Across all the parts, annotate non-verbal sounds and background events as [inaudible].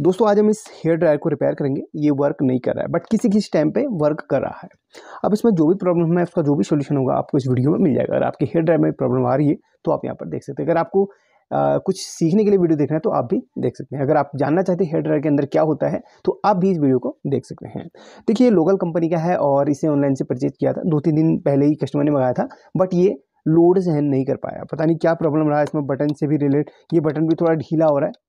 दोस्तों आज हम इस हेयर ड्रायर को रिपेयर करेंगे ये वर्क नहीं कर रहा है बट किसी किसी टाइम पे वर्क कर रहा है अब इसमें जो भी प्रॉब्लम है उसका जो भी सोल्यूशन होगा आपको इस वीडियो में मिल जाएगा अगर आपके हेयर ड्रायर में प्रॉब्लम आ रही है तो आप यहाँ पर देख सकते हैं अगर आपको आ, कुछ सीखने के लिए वीडियो देखना है तो आप भी देख सकते हैं अगर आप जानना चाहते हैं हेयर ड्रायर के अंदर क्या होता है तो आप भी इस वीडियो को देख सकते हैं देखिए ये लोकल कंपनी का है और इसे ऑनलाइन से परचेज किया था दो तीन दिन पहले ही कस्टमर ने मंगाया था बट ये लोड सहन नहीं कर पाया पता नहीं क्या प्रॉब्लम रहा इसमें बटन से भी रिलेट ये बटन भी थोड़ा ढीला हो रहा है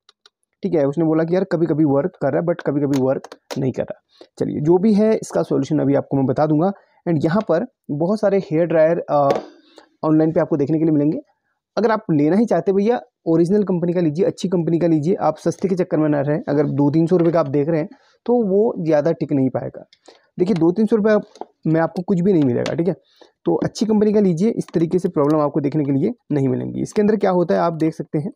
ठीक है उसने बोला कि यार कभी कभी वर्क कर रहा है बट कभी कभी वर्क नहीं कर रहा चलिए जो भी है इसका सोल्यूशन अभी आपको मैं बता दूंगा एंड यहाँ पर बहुत सारे हेयर ड्रायर ऑनलाइन पर आपको देखने के लिए मिलेंगे अगर आप लेना ही चाहते भैया ओरिजिनल कंपनी का लीजिए अच्छी कंपनी का लीजिए आप सस्ते के चक्कर में ना रहें अगर दो तीन सौ रुपये का आप देख रहे हैं तो वो ज़्यादा टिक नहीं पाएगा देखिए दो तीन सौ रुपये में आपको कुछ भी नहीं मिलेगा ठीक है तो अच्छी कंपनी का लीजिए इस तरीके से प्रॉब्लम आपको देखने के लिए नहीं मिलेंगी इसके अंदर क्या होता है आप देख सकते हैं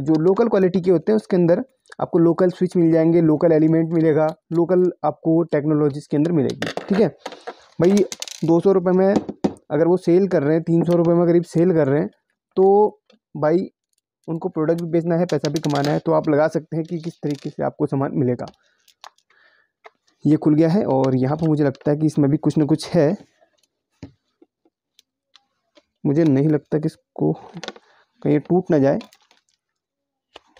जो लोकल क्वालिटी के होते हैं उसके अंदर आपको लोकल स्विच मिल जाएंगे लोकल एलिमेंट मिलेगा लोकल आपको टेक्नोलॉजीज के अंदर मिलेगी ठीक है भाई दो सौ रुपये में अगर वो सेल कर रहे हैं तीन सौ रुपये में करीब सेल कर रहे हैं तो भाई उनको प्रोडक्ट भी बेचना है पैसा भी कमाना है तो आप लगा सकते हैं कि किस तरीके से आपको सामान मिलेगा ये खुल गया है और यहाँ पर मुझे लगता है कि इसमें भी कुछ ना कुछ है मुझे नहीं लगता कि इसको कहीं टूट ना जाए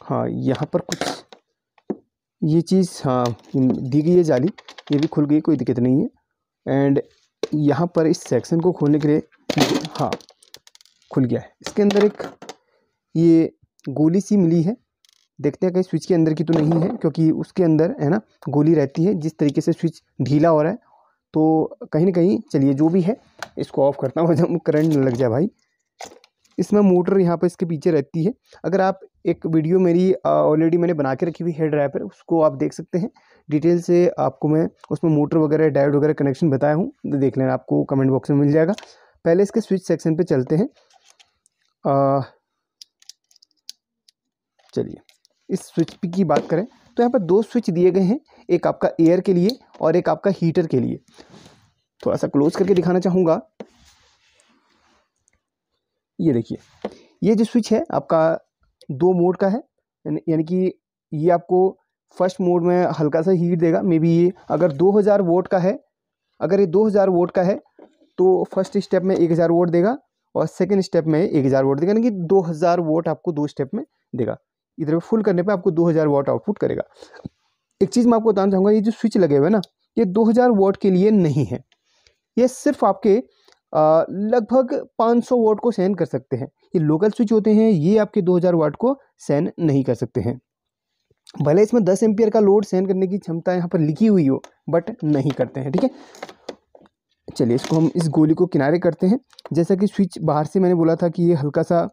हाँ यहाँ पर कुछ ये चीज़ हाँ दी गई है जाली ये भी खुल गई कोई दिक्कत नहीं है एंड यहाँ पर इस सेक्शन को खोलने के लिए हाँ खुल गया है इसके अंदर एक ये गोली सी मिली है देखते हैं कहीं स्विच के अंदर की तो नहीं है क्योंकि उसके अंदर है ना गोली रहती है जिस तरीके से स्विच ढीला हो रहा है तो कहीं ना कहीं चलिए जो भी है इसको ऑफ़ करता हूँ करंट लग जाए भाई इसमें मोटर यहाँ पर इसके पीछे रहती है अगर आप एक वीडियो मेरी ऑलरेडी मैंने बना के रखी हुई है ड्राइव पर उसको आप देख सकते हैं डिटेल से आपको मैं उसमें मोटर वगैरह डायोड वगैरह कनेक्शन बताया हूँ तो देख लेना आपको कमेंट बॉक्स में मिल जाएगा पहले इसके स्विच सेक्शन पे चलते हैं चलिए इस स्विच की बात करें तो यहाँ पर दो स्विच दिए गए हैं एक आपका एयर के लिए और एक आपका हीटर के लिए थोड़ा सा क्लोज करके दिखाना चाहूँगा ये देखिए ये जो स्विच है आपका दो मोड का है यानी कि ये आपको फर्स्ट मोड में हल्का सा हीट देगा मे बी ये अगर 2000 हज़ार वोट का है अगर ये 2000 हज़ार वोट का है तो फर्स्ट स्टेप में 1000 हज़ार वोट देगा और सेकेंड स्टेप में 1000 हज़ार वोट देगा यानी कि 2000 हज़ार वोट आपको दो स्टेप में देगा इधर पे फुल करने पे आपको 2000 हज़ार वोट आउटपुट करेगा एक चीज़ मैं आपको बताना चाहूँगा ये जो स्विच लगे हुए हैं ना ये दो हज़ार के लिए नहीं है ये सिर्फ आपके लगभग 500 वाट को सहन कर सकते हैं ये लोकल स्विच होते हैं ये आपके 2000 वाट को सहन नहीं कर सकते हैं भले इसमें 10 एम्पियर का लोड सहन करने की क्षमता यहाँ पर लिखी हुई हो बट नहीं करते हैं ठीक है चलिए इसको हम इस गोली को किनारे करते हैं जैसा कि स्विच बाहर से मैंने बोला था कि ये हल्का सा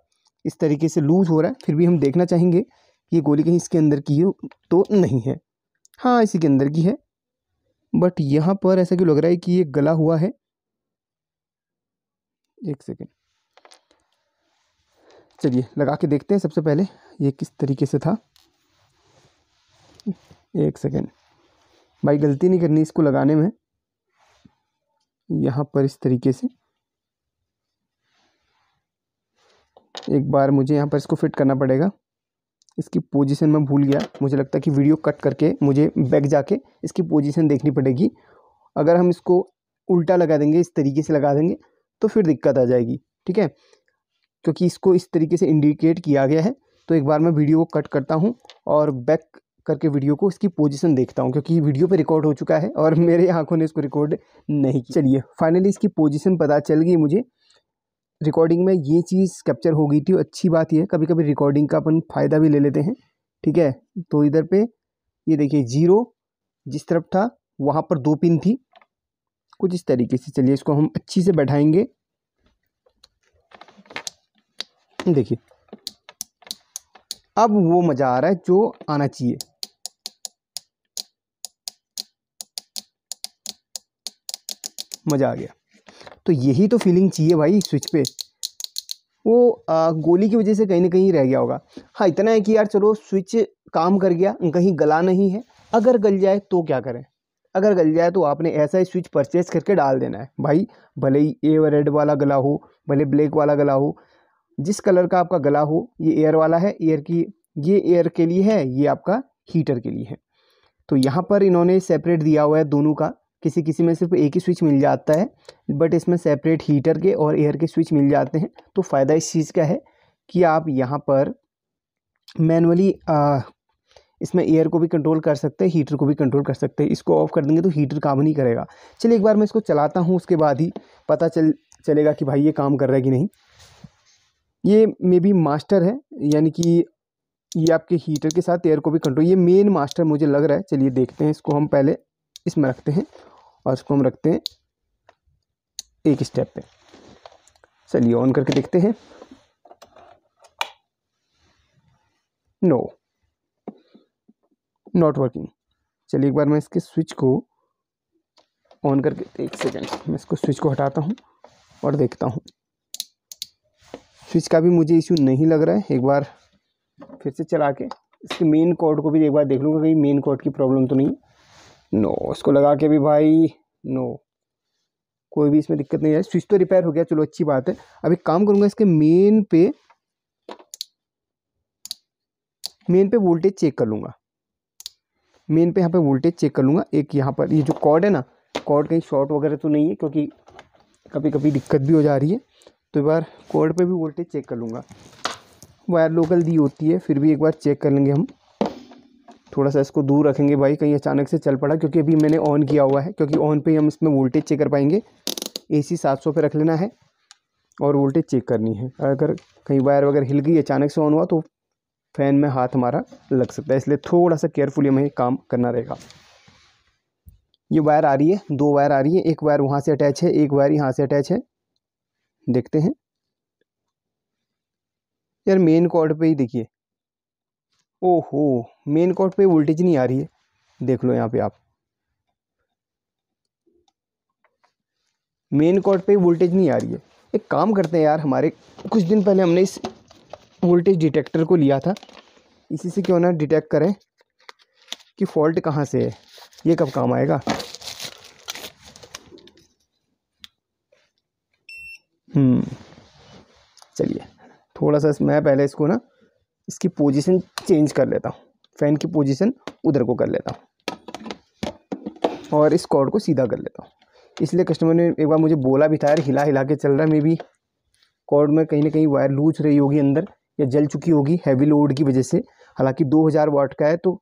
इस तरीके से लूज़ हो रहा है फिर भी हम देखना चाहेंगे ये गोली कहीं इसके अंदर की हो तो नहीं है हाँ इसी के अंदर की है बट यहाँ पर ऐसा क्यों लग रहा है कि ये गला हुआ है एक सेकेंड चलिए लगा के देखते हैं सबसे पहले ये किस तरीके से था एक सेकेंड भाई गलती नहीं करनी इसको लगाने में यहाँ पर इस तरीके से एक बार मुझे यहाँ पर इसको फिट करना पड़ेगा इसकी पोजीशन मैं भूल गया मुझे लगता है कि वीडियो कट करके मुझे बैक जाके इसकी पोजीशन देखनी पड़ेगी अगर हम इसको उल्टा लगा देंगे इस तरीके से लगा देंगे तो फिर दिक्कत आ जाएगी ठीक है क्योंकि इसको इस तरीके से इंडिकेट किया गया है तो एक बार मैं वीडियो को कट करता हूँ और बैक करके वीडियो को इसकी पोजीशन देखता हूँ क्योंकि वीडियो पे रिकॉर्ड हो चुका है और [laughs] मेरे आंखों ने इसको रिकॉर्ड नहीं किया चलिए फाइनली इसकी पोजीशन पता चल गई मुझे रिकॉर्डिंग में ये चीज़ कैप्चर हो गई थी अच्छी बात यह है कभी कभी रिकॉर्डिंग का अपन फ़ायदा भी ले लेते हैं ठीक है तो इधर पर ये देखिए जीरो जिस तरफ था वहाँ पर दो पिन थी कुछ इस तरीके से चलिए इसको हम अच्छी से बैठाएँगे देखिए अब वो मज़ा आ रहा है जो आना चाहिए मज़ा आ गया तो यही तो फीलिंग चाहिए भाई स्विच पे वो आ, गोली की वजह से कहीं ना कहीं रह गया होगा हाँ इतना है कि यार चलो स्विच काम कर गया कहीं गला नहीं है अगर गल जाए तो क्या करें अगर गल जाए तो आपने ऐसा ही स्विच परचेज करके डाल देना है भाई भले ही ए रेड वाला गला हो भले ब्लैक वाला गला हो जिस कलर का आपका गला हो ये एयर वाला है एयर की ये एयर के लिए है ये आपका हीटर के लिए है तो यहाँ पर इन्होंने सेपरेट दिया हुआ है दोनों का किसी किसी में सिर्फ एक ही स्विच मिल जाता है बट इसमें सेपरेट हीटर के और एयर के स्विच मिल जाते हैं तो फ़ायदा इस चीज़ का है कि आप यहाँ पर मैनुअली इसमें एयर को भी कंट्रोल कर सकते हैं हीटर को भी कंट्रोल कर सकते हैं इसको ऑफ़ कर देंगे तो हीटर काम नहीं करेगा चलिए एक बार मैं इसको चलाता हूँ उसके बाद ही पता चल चलेगा कि भाई ये काम कर रहा है कि नहीं ये मे बी मास्टर है यानी कि ये आपके हीटर के साथ एयर को भी कंट्रोल ये मेन मास्टर मुझे लग रहा है चलिए देखते हैं इसको हम पहले इसमें रखते हैं और इसको हम रखते हैं एक स्टेप पे चलिए ऑन करके देखते हैं नो नॉट वर्किंग चलिए एक बार मैं इसके स्विच को ऑन करके एक सेकेंड मैं इसको स्विच को हटाता हूँ और देखता हूँ स्विच का भी मुझे इशू नहीं लग रहा है एक बार फिर से चला के इसके मेन कोड को भी एक बार देख लूँगा कहीं मेन कोड की प्रॉब्लम तो नहीं नो उसको लगा के भी भाई नो कोई भी इसमें दिक्कत नहीं आई स्विच तो रिपेयर हो गया चलो अच्छी बात है अब एक काम करूँगा इसके मेन पे मेन पे वोल्टेज चेक कर लूँगा मेन पे यहाँ पे वोल्टेज चेक कर लूँगा एक यहाँ पर ये यह जो कॉर्ड है ना कॉर्ड कहीं शॉर्ट वगैरह तो नहीं है क्योंकि कभी कभी दिक्कत भी हो जा रही है तो एक बार कोर्ड पे भी वोल्टेज चेक कर लूँगा वायर लोकल दी होती है फिर भी एक बार चेक कर लेंगे हम थोड़ा सा इसको दूर रखेंगे भाई कहीं अचानक से चल पड़ा क्योंकि अभी मैंने ऑन किया हुआ है क्योंकि ऑन पे हम इसमें वोल्टेज चेक कर पाएंगे ए सी सात सौ रख लेना है और वोल्टेज चेक करनी है अगर कहीं वायर वगैरह हिल गई अचानक से ऑन हुआ तो फ़ैन में हाथ हमारा लग सकता है इसलिए थोड़ा सा केयरफुली हमें काम करना रहेगा ये वायर आ रही है दो वायर आ रही है एक वायर वहाँ से अटैच है एक वायर यहाँ से अटैच है देखते हैं यार मेन कॉर्ड पे ही देखिए ओहो मेन कॉर्ड पे वोल्टेज नहीं आ रही है देख लो यहाँ पे आप मेन कॉर्ड पे वोल्टेज नहीं आ रही है एक काम करते हैं यार हमारे कुछ दिन पहले हमने इस वोल्टेज डिटेक्टर को लिया था इसी से क्यों ना डिटेक्ट करें कि फॉल्ट कहाँ से है ये कब काम आएगा हम्म, चलिए थोड़ा सा मैं पहले इसको ना इसकी पोजीशन चेंज कर लेता हूँ फ़ैन की पोजीशन उधर को कर लेता हूँ और इस कॉर्ड को सीधा कर लेता हूँ इसलिए कस्टमर ने एक बार मुझे बोला भी था यार हिला हिला के चल रहा है मे बी कॉर्ड में कहीं ना कहीं वायर लूज रही होगी अंदर या जल चुकी होगी हैवी लोड की वजह से हालांकि 2000 वाट का है तो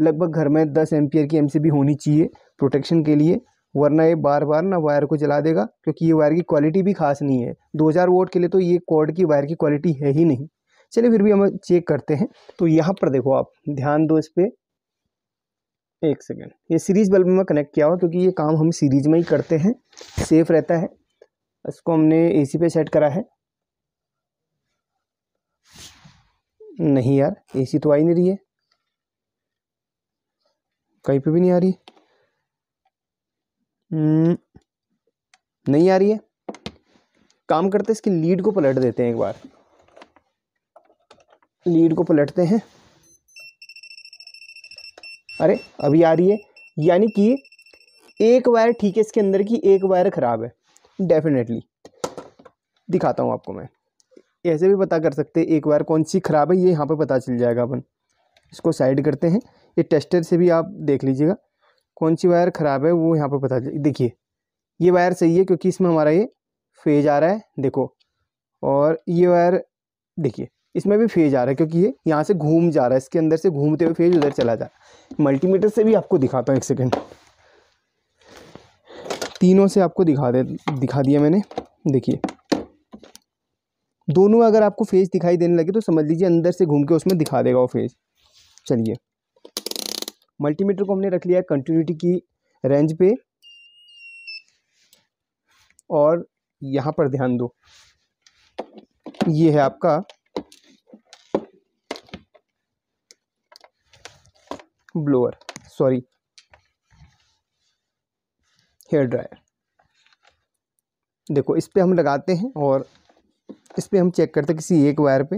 लगभग घर में 10 एम की एम होनी चाहिए प्रोटेक्शन के लिए वरना ये बार बार ना वायर को जला देगा क्योंकि ये वायर की क्वालिटी भी खास नहीं है 2000 वोट के लिए तो ये कॉर्ड की वायर की क्वालिटी है ही नहीं चलिए फिर भी हम चेक करते हैं तो यहाँ पर देखो आप ध्यान दो इस पर एक सेकेंड ये सीरीज बल्ब में कनेक्ट किया हो क्योंकि ये काम हम सीरीज में ही करते हैं सेफ़ रहता है इसको हमने सी पे सेट करा है नहीं यार एसी तो आ ही नहीं रही है कहीं पे भी नहीं आ रही हम्म, नहीं आ रही है काम करते इसकी लीड को पलट देते हैं एक बार लीड को पलटते हैं अरे अभी आ रही है यानी कि एक वायर ठीक है इसके अंदर की एक वायर ख़राब है डेफिनेटली दिखाता हूँ आपको मैं ऐसे भी पता कर सकते हैं एक वायर कौन सी ख़राब है ये यहाँ पे पता चल जाएगा अपन इसको साइड करते हैं ये टेस्टर से भी आप देख लीजिएगा कौन सी वायर ख़राब है वो यहाँ पर पता चल देखिए ये वायर सही है क्योंकि इसमें हमारा ये फेज आ रहा है देखो और ये वायर देखिए इसमें भी फेज आ रहा है क्योंकि ये यहाँ से घूम जा रहा है इसके अंदर से घूमते हुए फेज उधर चला जा रहा है मल्टीमीटर से भी आपको दिखाता हूँ एक सेकेंड तीनों से आपको दिखा दे दिखा दिया मैंने देखिए दोनों अगर आपको फेज दिखाई देने लगे तो समझ लीजिए अंदर से घूम के उसमें दिखा देगा वो फेज चलिए मल्टीमीटर को हमने रख लिया कंटिन्यूटी की रेंज पे और यहाँ पर ध्यान दो ये है आपका ब्लोअर सॉरी हेयर ड्रायर देखो इस पर हम लगाते हैं और इस पर हम चेक करते हैं किसी एक वायर पे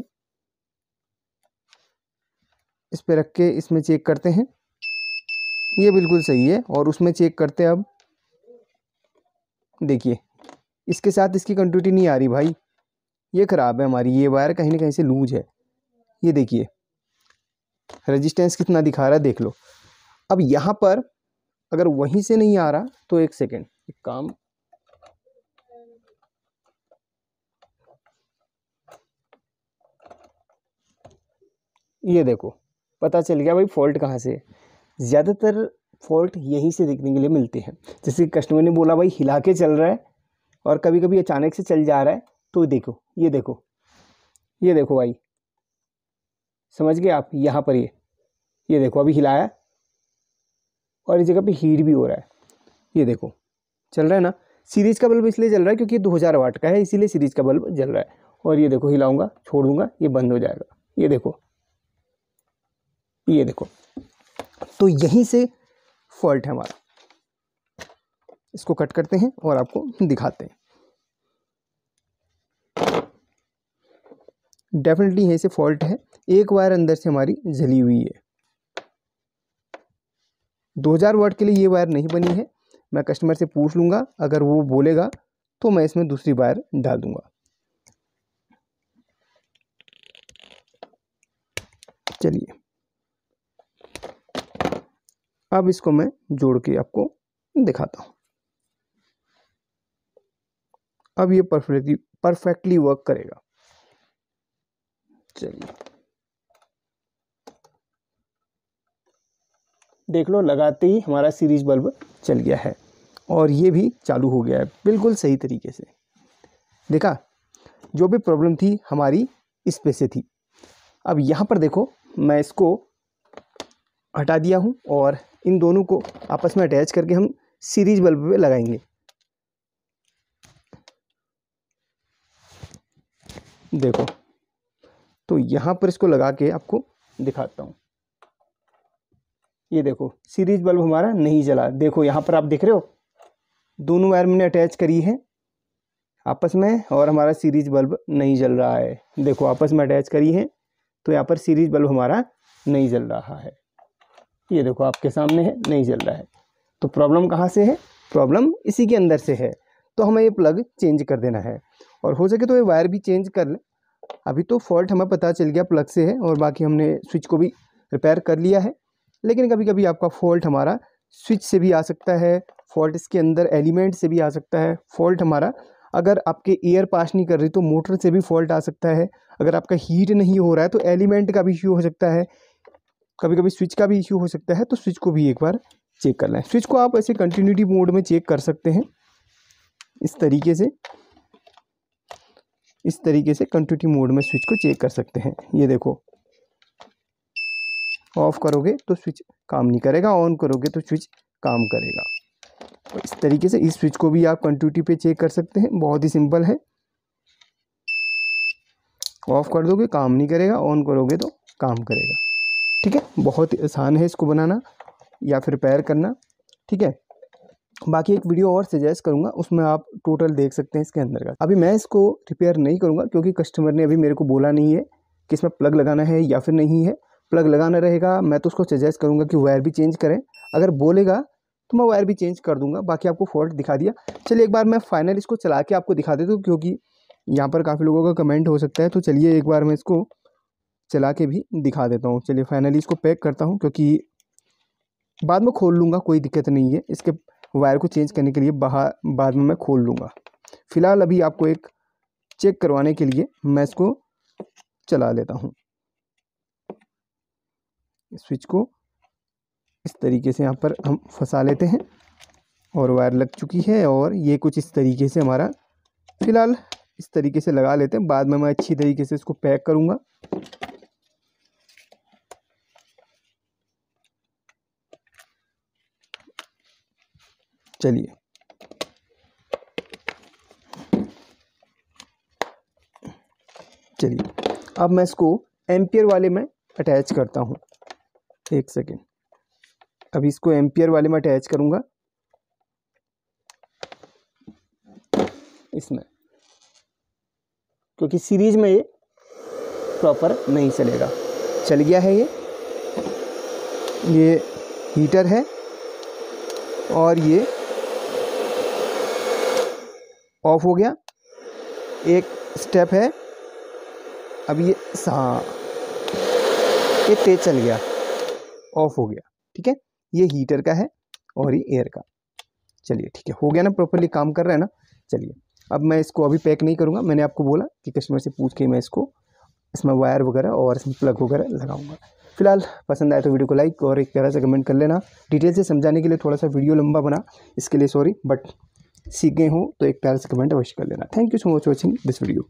इस पर रख के इसमें चेक करते हैं ये बिल्कुल सही है और उसमें चेक करते हैं अब देखिए इसके साथ इसकी कंटिन्यूटी नहीं आ रही भाई ये ख़राब है हमारी ये वायर कहीं ना कहीं से लूज है ये देखिए रेजिस्टेंस कितना दिखा रहा है देख लो अब यहाँ पर अगर वहीं से नहीं आ रहा तो एक सेकेंड एक काम ये देखो पता चल गया भाई फॉल्ट कहाँ से है ज़्यादातर फॉल्ट यहीं से देखने के लिए मिलते हैं जैसे कस्टमर ने बोला भाई हिला के चल रहा है और कभी कभी अचानक से चल जा रहा है तो देखो ये देखो ये देखो भाई समझ गए आप यहाँ पर ये ये देखो अभी हिलाया और इस जगह पे हीट भी हो रहा है ये देखो चल रहा है ना सीरीज का बल्ब इसलिए जल रहा है क्योंकि दो हज़ार वाट का है इसीलिए सीरीज का बल्ब जल रहा है और ये देखो हिलाऊंगा छोड़ दूंगा ये बंद हो जाएगा ये देखो ये देखो तो यहीं से फॉल्ट है हमारा इसको कट करते हैं और आपको दिखाते हैं डेफिनेटली यहीं से फॉल्ट है एक वायर अंदर से हमारी जली हुई है 2000 वाट के लिए ये वायर नहीं बनी है मैं कस्टमर से पूछ लूँगा अगर वो बोलेगा तो मैं इसमें दूसरी वायर डाल दूँगा चलिए अब इसको मैं जोड़ के आपको दिखाता हूँ अब ये परफेक्टली परफेक्टली वर्क करेगा चलिए देख लो लगाते ही हमारा सीरीज बल्ब चल गया है और ये भी चालू हो गया है बिल्कुल सही तरीके से देखा जो भी प्रॉब्लम थी हमारी इस पे से थी अब यहाँ पर देखो मैं इसको हटा दिया हूँ और इन दोनों को आपस में अटैच करके हम सीरीज बल्ब पे लगाएंगे देखो तो यहाँ पर इसको लगा के आपको दिखाता हूँ ये देखो सीरीज बल्ब हमारा नहीं जला देखो यहाँ पर आप देख रहे हो दोनों वायर मैंने अटैच करी है आपस में और हमारा सीरीज बल्ब नहीं जल रहा है देखो आपस में अटैच करी है तो यहाँ पर सीरीज बल्ब हमारा नहीं जल रहा है ये देखो आपके सामने है नहीं चल रहा है तो प्रॉब्लम कहाँ से है प्रॉब्लम इसी के अंदर से है तो हमें ये प्लग चेंज कर देना है और हो सके तो ये वायर भी चेंज कर लें अभी तो फॉल्ट हमें पता चल गया प्लग से है और बाकी हमने स्विच को भी रिपेयर कर लिया है लेकिन कभी कभी आपका फॉल्ट हमारा स्विच से भी आ सकता है फॉल्ट इसके अंदर एलिमेंट से भी आ सकता है फॉल्ट हमारा अगर आपके एयर पास नहीं कर रही तो मोटर से भी फॉल्ट आ सकता है अगर आपका हीट नहीं हो रहा है तो एलिमेंट का भी इश्यू हो सकता है कभी कभी स्विच का भी इश्यू हो सकता है तो स्विच को भी एक बार चेक कर लें स्विच को आप ऐसे कंटिन्यूटी मोड में चेक कर सकते हैं इस तरीके से इस तरीके से कंटिन्यूटी मोड में स्विच को चेक कर सकते हैं ये देखो ऑफ करोगे तो स्विच काम नहीं करेगा ऑन करोगे तो स्विच काम करेगा तो इस तरीके से इस स्विच को भी आप कंटिन्यूटी पे चेक कर सकते हैं बहुत ही सिंपल है ऑफ कर दोगे काम नहीं करेगा ऑन करोगे तो काम करेगा ठीक है बहुत आसान है इसको बनाना या फिर पैर करना ठीक है बाकी एक वीडियो और सजेस्ट करूँगा उसमें आप टोटल देख सकते हैं इसके अंदर का अभी मैं इसको रिपेयर नहीं करूँगा क्योंकि कस्टमर ने अभी मेरे को बोला नहीं है कि इसमें प्लग लगाना है या फिर नहीं है प्लग लगाना रहेगा मैं तो उसको सजेस्ट करूँगा कि वायर भी चेंज करें अगर बोलेगा तो मैं वायर भी चेंज कर दूँगा बाकी आपको फॉल्ट दिखा दिया चलिए एक बार मैं फाइनल इसको चला के आपको दिखा देता हूँ क्योंकि यहाँ पर काफ़ी लोगों का कमेंट हो सकता है तो चलिए एक बार मैं इसको चला के भी दिखा देता हूँ चलिए फाइनली इसको पैक करता हूँ क्योंकि बाद में खोल लूँगा कोई दिक्कत नहीं है इसके वायर को चेंज करने के लिए बाहर बाद में मैं खोल लूँगा फ़िलहाल अभी आपको एक चेक करवाने के लिए मैं इसको चला लेता हूँ स्विच को इस तरीके से यहाँ पर हम फंसा लेते हैं और वायर लग चुकी है और ये कुछ इस तरीके से हमारा फ़िलहाल इस तरीके से लगा लेते हैं बाद में मैं अच्छी तरीके से इसको पैक करूँगा चलिए चलिए अब मैं इसको एम्पियर वाले में अटैच करता हूँ एक सेकेंड अब इसको एम्पियर वाले में अटैच करूँगा इसमें क्योंकि सीरीज में ये प्रॉपर नहीं चलेगा चल गया है ये ये हीटर है और ये ऑफ हो गया एक स्टेप है अब ये हाँ ये तेज चल गया ऑफ हो गया ठीक है ये हीटर का है और ये एयर का चलिए ठीक है हो गया ना प्रॉपरली काम कर रहा है ना चलिए अब मैं इसको अभी पैक नहीं करूँगा मैंने आपको बोला कि कस्टमर से पूछ के मैं इसको इसमें वायर वगैरह और इसमें प्लग वगैरह लगाऊंगा फिलहाल पसंद आए तो वीडियो को लाइक और एक प्यारा से कमेंट कर लेना डिटेल से समझाने के लिए थोड़ा सा वीडियो लंबा बना इसके लिए सॉरी बट सीखे हो तो एक प्यार से कमेंट अवश्य कर लेना thank you so much watching this video